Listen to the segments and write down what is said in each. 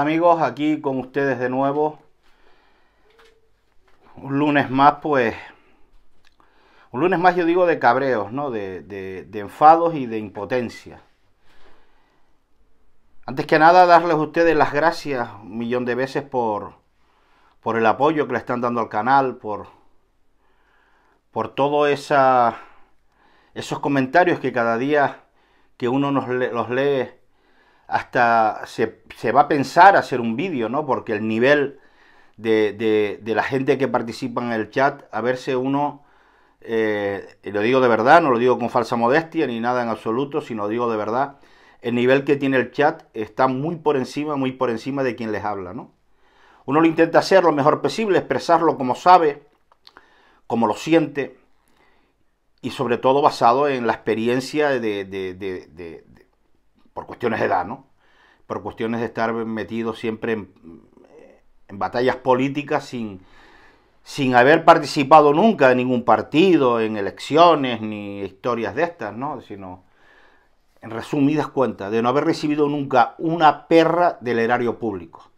amigos, aquí con ustedes de nuevo. Un lunes más, pues... Un lunes más yo digo de cabreos, ¿no? De, enfados y de impotencia. Antes que nada, darles a ustedes las gracias un millón de veces por, por el apoyo que le están dando al canal, por, por todos esos comentarios que cada día que uno los lee hasta se, va a pensar hacer un vídeo, ¿no? Porque el nivel de, la gente que participa en el chat, a verse uno, eh, y lo digo de verdad, no lo digo con falsa modestia ni nada en absoluto, sino digo de verdad, el nivel que tiene el chat está muy por encima, muy por encima de quien les habla, ¿no? Uno lo intenta hacer lo mejor posible, expresarlo como sabe, como lo siente, y sobre todo basado en la experiencia de por cuestiones de edad, ¿no? por cuestiones de estar metido siempre en, batallas políticas sin, sin haber participado nunca en ningún partido, en elecciones, ni historias de estas, ¿no? Sino, en resumidas cuentas, de no haber recibido nunca una perra del erario público,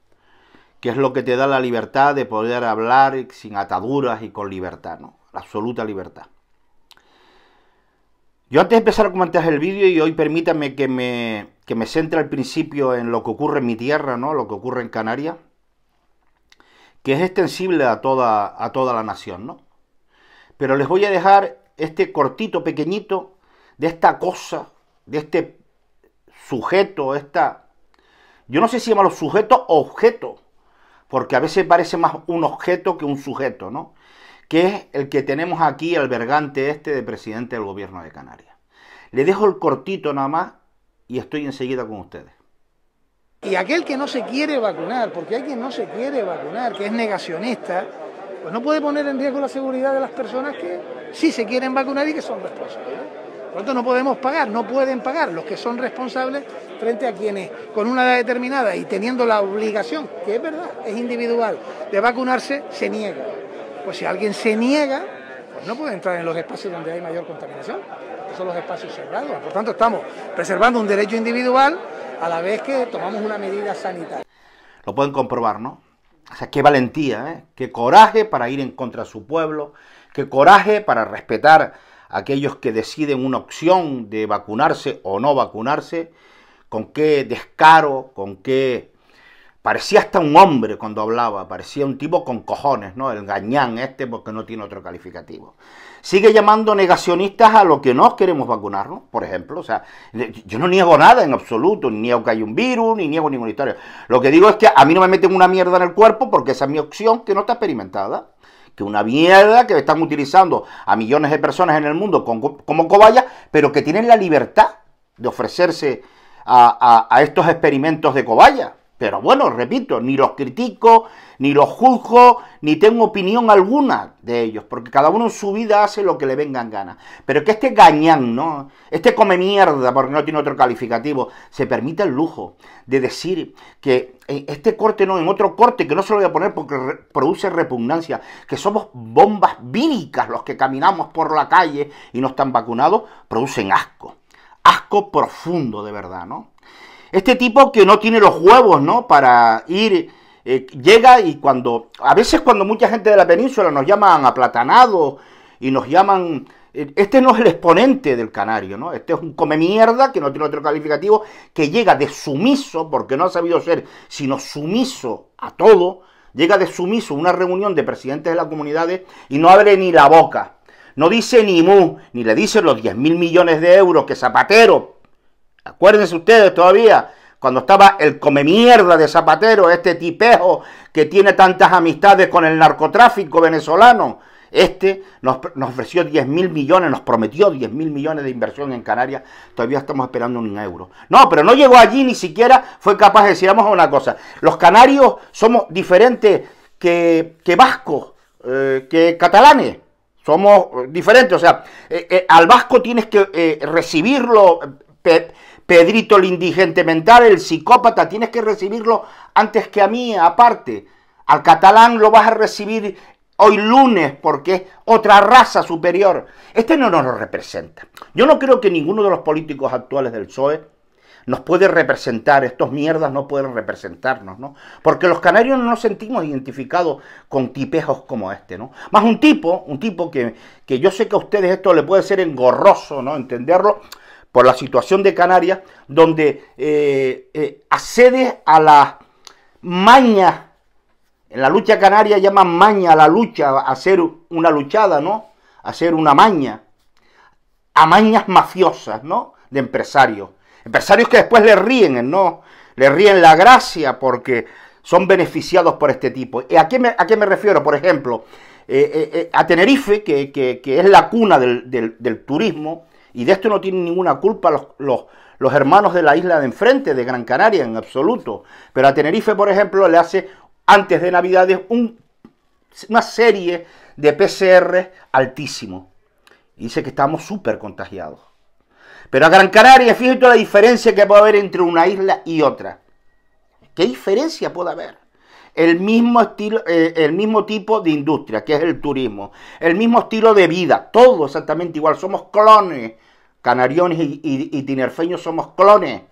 que es lo que te da la libertad de poder hablar sin ataduras y con libertad, ¿no? La absoluta libertad. Yo antes de empezar a comentar el vídeo y hoy permítame que me que me centra al principio en lo que ocurre en mi tierra, ¿no? Lo que ocurre en Canarias, que es extensible a toda, a toda la nación, ¿no? Pero les voy a dejar este cortito, pequeñito, de esta cosa, de este sujeto, esta... Yo no sé si llamarlo sujeto o objeto, porque a veces parece más un objeto que un sujeto, ¿no? Que es el que tenemos aquí, albergante este de presidente del gobierno de Canarias. Le dejo el cortito nada más y estoy enseguida con ustedes. Y aquel que no se quiere vacunar, porque hay quien no se quiere vacunar, que es negacionista, pues no puede poner en riesgo la seguridad de las personas que sí se quieren vacunar y que son responsables. Por lo tanto, no podemos pagar, no pueden pagar los que son responsables frente a quienes con una edad determinada y teniendo la obligación, que es verdad, es individual, de vacunarse, se niega. Pues si alguien se niega, pues no puede entrar en los espacios donde hay mayor contaminación los espacios cerrados. Por tanto, estamos preservando un derecho individual a la vez que tomamos una medida sanitaria. Lo pueden comprobar, ¿no? O sea, qué valentía, ¿eh? qué coraje para ir en contra de su pueblo, qué coraje para respetar a aquellos que deciden una opción de vacunarse o no vacunarse, con qué descaro, con qué Parecía hasta un hombre cuando hablaba, parecía un tipo con cojones, ¿no? El gañán este porque no tiene otro calificativo. Sigue llamando negacionistas a lo que no queremos vacunarnos, por ejemplo. O sea, yo no niego nada en absoluto, ni niego que hay un virus, ni niego ninguna historia. Lo que digo es que a mí no me meten una mierda en el cuerpo porque esa es mi opción que no está experimentada. Que una mierda que están utilizando a millones de personas en el mundo como cobayas, pero que tienen la libertad de ofrecerse a, a, a estos experimentos de cobayas. Pero bueno, repito, ni los critico, ni los juzgo, ni tengo opinión alguna de ellos, porque cada uno en su vida hace lo que le vengan ganas. Pero que este gañán, ¿no? Este come mierda, porque no tiene otro calificativo, se permite el lujo de decir que este corte no, en otro corte, que no se lo voy a poner porque produce repugnancia, que somos bombas víricas los que caminamos por la calle y no están vacunados, producen asco. Asco profundo, de verdad, ¿no? Este tipo que no tiene los huevos, ¿no? Para ir, eh, llega y cuando, a veces cuando mucha gente de la península nos llaman aplatanados y nos llaman... Eh, este no es el exponente del canario, ¿no? Este es un come mierda que no tiene otro calificativo, que llega de sumiso, porque no ha sabido ser sino sumiso a todo, llega de sumiso a una reunión de presidentes de las comunidades y no abre ni la boca. No dice ni mu, ni le dice los 10 mil millones de euros que Zapatero Acuérdense ustedes todavía, cuando estaba el come mierda de Zapatero, este tipejo que tiene tantas amistades con el narcotráfico venezolano, este nos, ofreció 10 mil millones, nos prometió 10 mil millones de inversión en Canarias. Todavía estamos esperando un euro. No, pero no llegó allí ni siquiera fue capaz de decir, una cosa. Los canarios somos diferentes que, que vascos, eh, que catalanes. Somos diferentes. O sea, eh, eh, al vasco tienes que recibirlo. Pedrito el indigente mental, el psicópata, tienes que recibirlo antes que a mí, aparte. Al catalán lo vas a recibir hoy lunes porque es otra raza superior. Este no nos lo representa. Yo no creo que ninguno de los políticos actuales del PSOE nos puede representar, estos mierdas no pueden representarnos, ¿no? Porque los canarios no nos sentimos identificados con tipejos como este, ¿no? Más un tipo, un tipo que, que yo sé que a ustedes esto le puede ser engorroso, ¿no? Entenderlo, por la situación de Canarias, donde eh, eh, accede a las mañas, en la lucha canaria llaman maña a la lucha, a hacer una luchada, ¿no? hacer una maña, a mañas mafiosas, ¿no? De empresarios. Empresarios que después le ríen, ¿no? Le ríen la gracia porque son beneficiados por este tipo. ¿A qué me, a qué me refiero? Por ejemplo, eh, a Tenerife, que, es la cuna del turismo, y de esto no tienen ninguna culpa los, los, hermanos de la isla de enfrente, de Gran Canaria, en absoluto. Pero a Tenerife, por ejemplo, le hace antes de Navidades una serie de PCR altísimo. dice que estamos súper contagiados. Pero a Gran Canaria, fíjate la diferencia que puede haber entre una isla y otra. ¿Qué diferencia puede haber? el mismo estilo, eh, el mismo tipo de industria, que es el turismo, el mismo estilo de vida, todo exactamente igual, somos clones, canariones y, tinerfeños somos clones.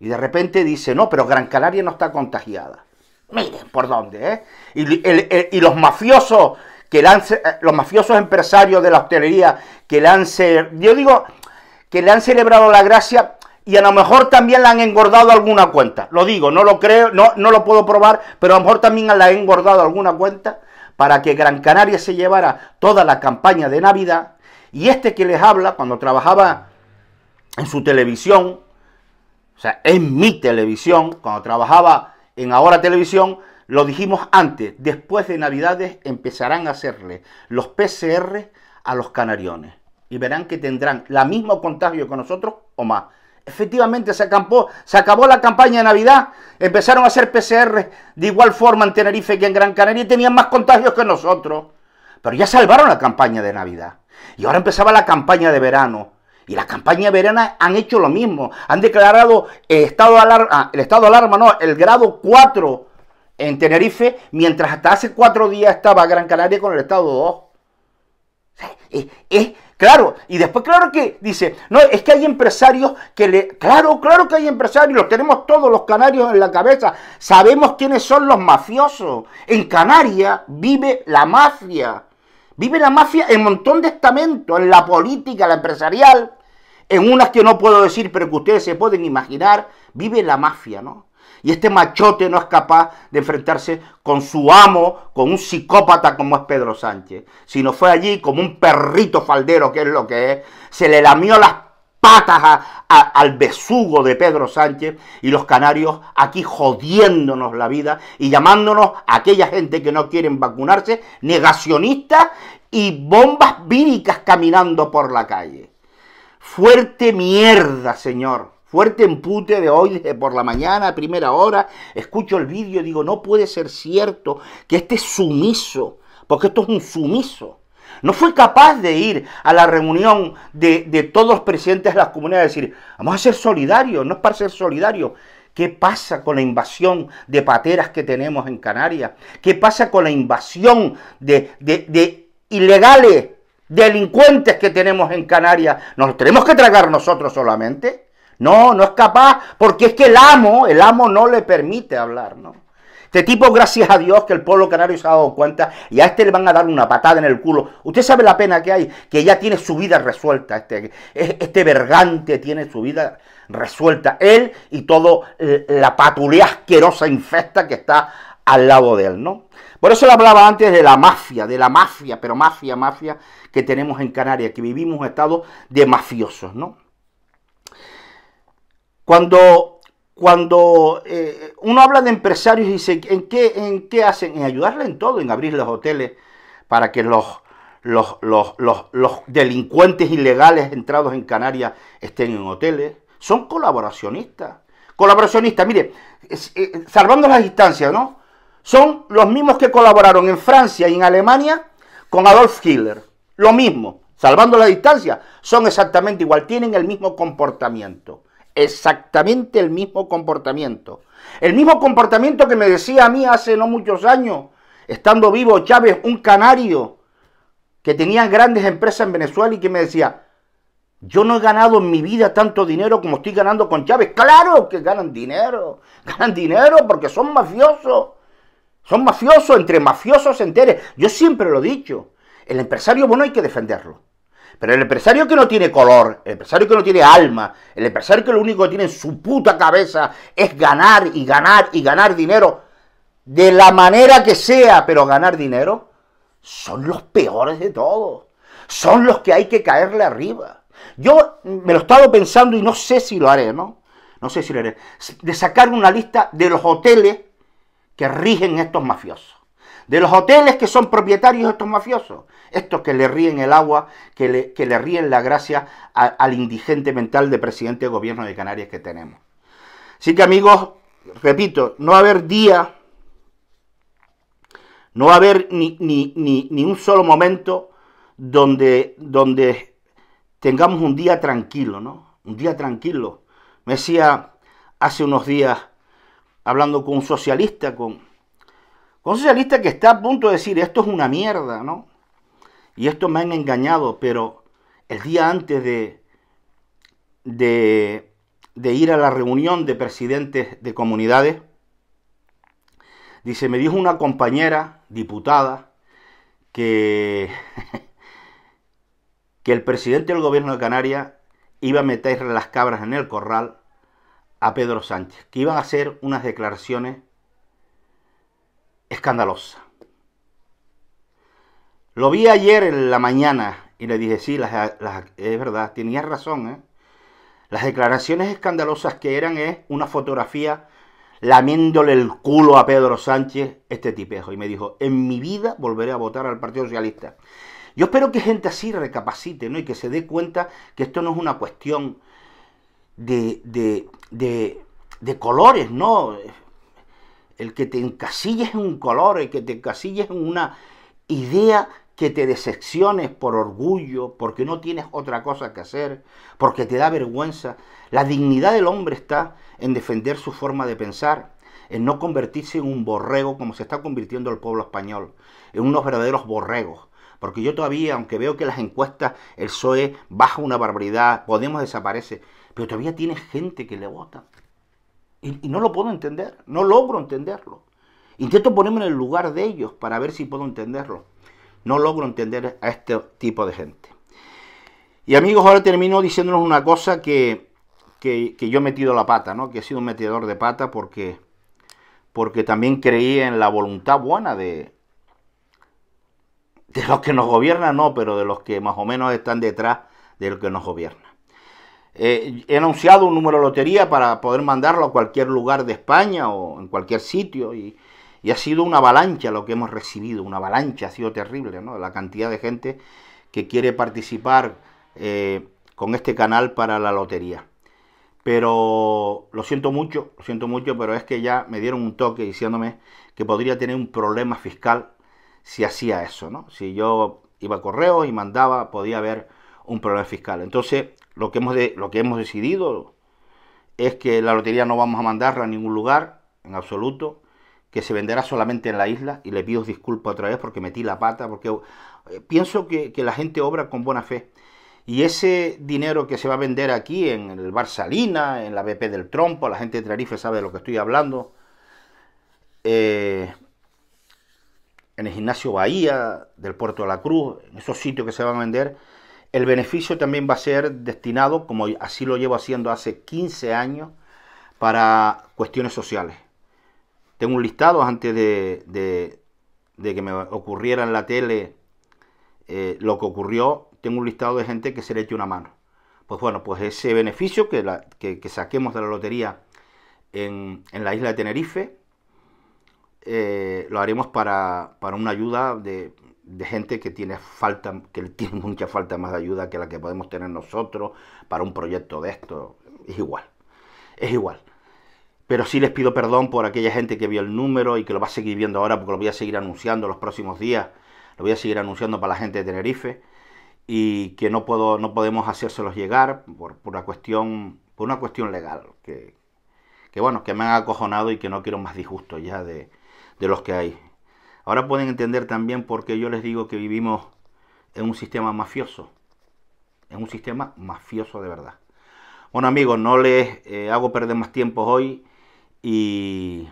Y de repente dice, no, pero Gran Canaria no está contagiada. Miren por dónde, ¿eh? Y, y los mafiosos que eh, los mafiosos empresarios de la hostelería que le yo digo, que le han celebrado la gracia y a lo mejor también la han engordado alguna cuenta. Lo digo, no lo creo, no, lo puedo probar, pero a lo mejor también la han engordado alguna cuenta para que Gran Canaria se llevara toda la campaña de Navidad. Y este que les habla, cuando trabajaba en su televisión, o sea, en mi televisión, cuando trabajaba en Ahora Televisión, lo dijimos antes, después de Navidades empezarán a hacerle los PCR a los canariones. Y verán que tendrán la mismo contagio que nosotros o más. Efectivamente, se, se acabó la campaña de Navidad, empezaron a hacer PCR de igual forma en Tenerife que en Gran Canaria y tenían más contagios que nosotros. Pero ya salvaron la campaña de Navidad. Y ahora empezaba la campaña de verano. Y la campaña de verano han hecho lo mismo. Han declarado estado de alarma, ah, el estado de alarma, no, el grado 4 en Tenerife, mientras hasta hace cuatro días estaba Gran Canaria con el estado 2. es, Claro, y después claro que dice, no, es que hay empresarios que le... Claro, claro que hay empresarios, los tenemos todos los canarios en la cabeza, sabemos quiénes son los mafiosos. En Canarias vive la mafia, vive la mafia en montón de estamentos, en la política, la empresarial, en unas que no puedo decir, pero que ustedes se pueden imaginar, vive la mafia, ¿no? Y este machote no es capaz de enfrentarse con su amo, con un psicópata como es Pedro Sánchez. Sino fue allí como un perrito faldero, que es lo que es. Se le lamió las patas al besugo de Pedro Sánchez y los canarios aquí jodiéndonos la vida y llamándonos a aquella gente que no quieren vacunarse negacionistas y bombas víricas caminando por la calle. Fuerte mierda, señor. Fuerte empute de hoy por la mañana, a primera hora, escucho el vídeo, digo, no puede ser cierto que este sumiso, porque esto es un sumiso, no fue capaz de ir a la reunión de, todos los presidentes de las comunidades y decir, vamos a ser solidarios, no es para ser solidarios. ¿Qué pasa con la invasión de pateras que tenemos en Canarias? ¿Qué pasa con la invasión de, ilegales, delincuentes que tenemos en Canarias? ¿Nos tenemos que tragar nosotros solamente? No, no es capaz, porque es que el amo, el amo no le permite hablar, ¿no? Este tipo, gracias a Dios, que el pueblo canario se ha dado cuenta y a este le van a dar una patada en el culo. Usted sabe la pena que hay, que ya tiene su vida resuelta. Este, este vergante tiene su vida resuelta. Él y toda eh, la patulea asquerosa, infecta que está al lado de él, ¿no? Por eso le hablaba antes de la mafia, de la mafia, pero mafia, mafia que tenemos en Canarias, que vivimos un estado de mafiosos, ¿no? Cuando, cuando eh, uno habla de empresarios y dice, ¿en qué, ¿en qué hacen? En ayudarle en todo, en abrir los hoteles para que los, los, delincuentes ilegales entrados en Canarias estén en hoteles. Son colaboracionistas. Colaboracionistas, mire, eh, salvando las distancias, ¿no? Son los mismos que colaboraron en Francia y en Alemania con Adolf Hitler. Lo mismo, salvando la distancia, son exactamente igual, tienen el mismo comportamiento exactamente el mismo comportamiento. El mismo comportamiento que me decía a mí hace no muchos años, estando vivo Chávez, un canario que tenía grandes empresas en Venezuela y que me decía, yo no he ganado en mi vida tanto dinero como estoy ganando con Chávez. Claro que ganan dinero, ganan dinero porque son mafiosos. Son mafiosos, entre mafiosos enteres. Yo siempre lo he dicho, el empresario bueno hay que defenderlo. Pero el empresario que no tiene color, el empresario que no tiene alma, el empresario que lo único que tiene en su puta cabeza es ganar y ganar y ganar dinero, de la manera que sea, pero ganar dinero, son los peores de todos. Son los que hay que caerle arriba. Yo me lo he estado pensando y no sé si lo haré, ¿no? No sé si lo haré. De sacar una lista de los hoteles que rigen estos mafiosos de los hoteles que son propietarios estos mafiosos, estos que le ríen el agua, que le, ríen la gracia al indigente mental de presidente de gobierno de Canarias que tenemos. Así que amigos, repito, no va a haber día, no va a haber ni, ni, ni, un solo momento donde, donde tengamos un día tranquilo, ¿no? Un día tranquilo. Me decía hace unos días, hablando con un socialista, con, un socialista que está a punto de decir, esto es una mierda, ¿no? Y esto me han engañado, pero el día antes de, ir a la reunión de presidentes de comunidades, dice, me dijo una compañera, diputada, que, que el presidente del gobierno de Canarias iba a meter las cabras en el corral a Pedro Sánchez, que iban a hacer unas declaraciones escandalosa. Lo vi ayer en la mañana y le dije, sí, es verdad, tenía razón. ¿eh? Las declaraciones escandalosas que eran es una fotografía lamiéndole el culo a Pedro Sánchez este tipejo. Y me dijo, en mi vida volveré a votar al Partido Socialista. Yo espero que gente así recapacite ¿no? y que se dé cuenta que esto no es una cuestión de, de, de colores, ¿no? el que te encasilles en un color, el que te encasilles en una idea que te decepciones por orgullo, porque no tienes otra cosa que hacer, porque te da vergüenza. La dignidad del hombre está en defender su forma de pensar, en no convertirse en un borrego como se está convirtiendo el pueblo español, en unos verdaderos borregos. Porque yo todavía, aunque veo que las encuestas, el PSOE baja una barbaridad, Podemos desaparece, pero todavía tiene gente que le vota. Y, no lo puedo entender, no logro entenderlo. Intento ponerme en el lugar de ellos para ver si puedo entenderlo. No logro entender a este tipo de gente. Y amigos, ahora termino diciéndonos una cosa que, que, yo he metido la pata, ¿no? Que he sido un metedor de pata porque, porque también creía en la voluntad buena de, de los que nos gobiernan, no, pero de los que más o menos están detrás de los que nos gobiernan. Eh, he anunciado un número de lotería para poder mandarlo a cualquier lugar de España o en cualquier sitio y, ha sido una avalancha lo que hemos recibido, una avalancha, ha sido terrible, La cantidad de gente que quiere participar eh, con este canal para la lotería. Pero lo siento mucho, lo siento mucho, pero es que ya me dieron un toque diciéndome que podría tener un problema fiscal si hacía eso, ¿no? Si yo iba a correo y mandaba, podía haber un problema fiscal. Entonces, lo que hemos, de, lo que hemos decidido es que la lotería no vamos a mandarla a ningún lugar, en absoluto, que se venderá solamente en la isla, y le pido disculpas otra vez porque metí la pata, porque eh, pienso que, la gente obra con buena fe. Y ese dinero que se va a vender aquí en el Bar Salina, en la BP del Trompo, la gente de Tarife sabe de lo que estoy hablando, eh, en el gimnasio Bahía, del Puerto de la Cruz, en esos sitios que se van a vender, el beneficio también va a ser destinado, como así lo llevo haciendo hace 15 años, para cuestiones sociales. Tengo un listado antes de, que me ocurriera en la tele eh, lo que ocurrió. Tengo un listado de gente que se le eche una mano. Pues bueno, pues ese beneficio que, saquemos de la lotería en, la isla de Tenerife, eh, lo haremos para, una ayuda de de gente que tiene falta, que tiene mucha falta más de ayuda que la que podemos tener nosotros para un proyecto de esto. Es igual, es igual. Pero sí les pido perdón por aquella gente que vio el número y que lo va a seguir viendo ahora porque lo voy a seguir anunciando los próximos días. Lo voy a seguir anunciando para la gente de Tenerife y que no puedo, no podemos hacérselos llegar por, por una cuestión, por una cuestión legal que, bueno, que me han acojonado y que no quiero más disgusto ya de, de los que hay. Ahora pueden entender también por qué yo les digo que vivimos en un sistema mafioso. En un sistema mafioso de verdad. Bueno amigos, no les eh, hago perder más tiempo hoy y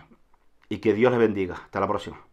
que Dios les bendiga. Hasta la próxima.